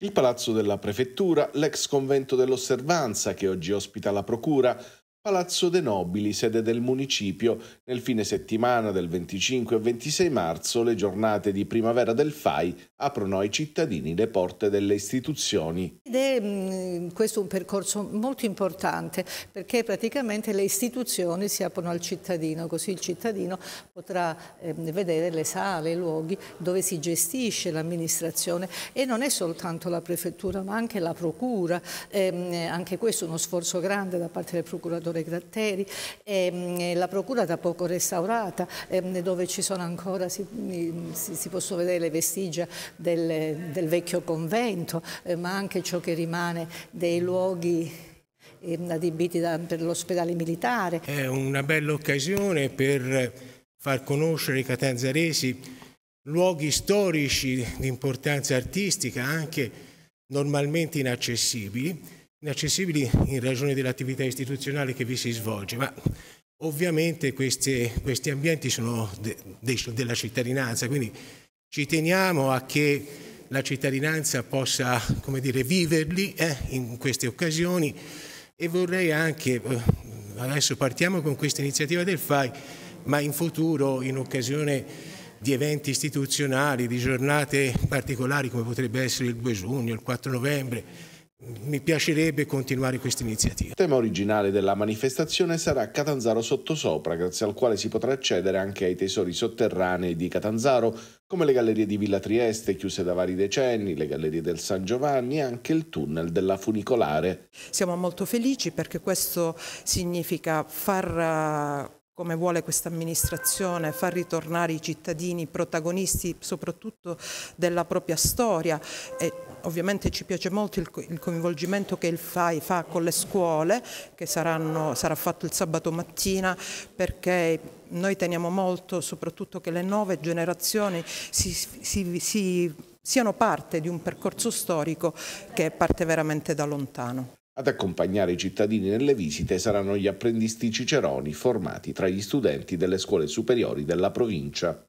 il palazzo della prefettura, l'ex convento dell'Osservanza che oggi ospita la procura, Palazzo De Nobili, sede del municipio, nel fine settimana del 25 e 26 marzo le giornate di primavera del FAI aprono ai cittadini le porte delle istituzioni. Ed è mh, mm, questo un percorso molto importante perché praticamente le istituzioni si aprono al cittadino, così il cittadino potrà eh, vedere le sale, i luoghi dove si gestisce l'amministrazione e non è soltanto la prefettura ma anche la procura, ehm, anche questo è uno sforzo grande da parte del procuratore senatore Gratteri, ehm, la procura da poco restaurata, ehm, dove ci sono ancora, si, si, si possono vedere le vestigia del, del vecchio convento, eh, ma anche ciò che rimane dei luoghi ehm, adibiti da, per l'ospedale militare. È una bella occasione per far conoscere i catanzaresi luoghi storici di importanza artistica, anche normalmente inaccessibili, inaccessibili in ragione dell'attività istituzionale che vi si svolge, ma ovviamente questi, questi ambienti sono de, de, della cittadinanza, quindi ci teniamo a che la cittadinanza possa come dire, viverli eh, in queste occasioni e vorrei anche, eh, adesso partiamo con questa iniziativa del FAI, ma in futuro in occasione di eventi istituzionali, di giornate particolari come potrebbe essere il 2 giugno, il 4 novembre, mi piacerebbe continuare questa iniziativa. Il tema originale della manifestazione sarà Catanzaro Sottosopra, grazie al quale si potrà accedere anche ai tesori sotterranei di Catanzaro, come le gallerie di Villa Trieste, chiuse da vari decenni, le gallerie del San Giovanni e anche il tunnel della funicolare. Siamo molto felici perché questo significa far eh, come vuole questa amministrazione, far ritornare i cittadini protagonisti soprattutto della propria storia. E ovviamente ci piace molto il, coinvolgimento che il FAI fa con le scuole, che saranno, sarà fatto il sabato mattina, perché noi teniamo molto soprattutto che le nuove generazioni si, si, si, siano parte di un percorso storico che parte veramente da lontano. Ad accompagnare i cittadini nelle visite saranno gli apprendisti ciceroni formati tra gli studenti delle scuole superiori della provincia.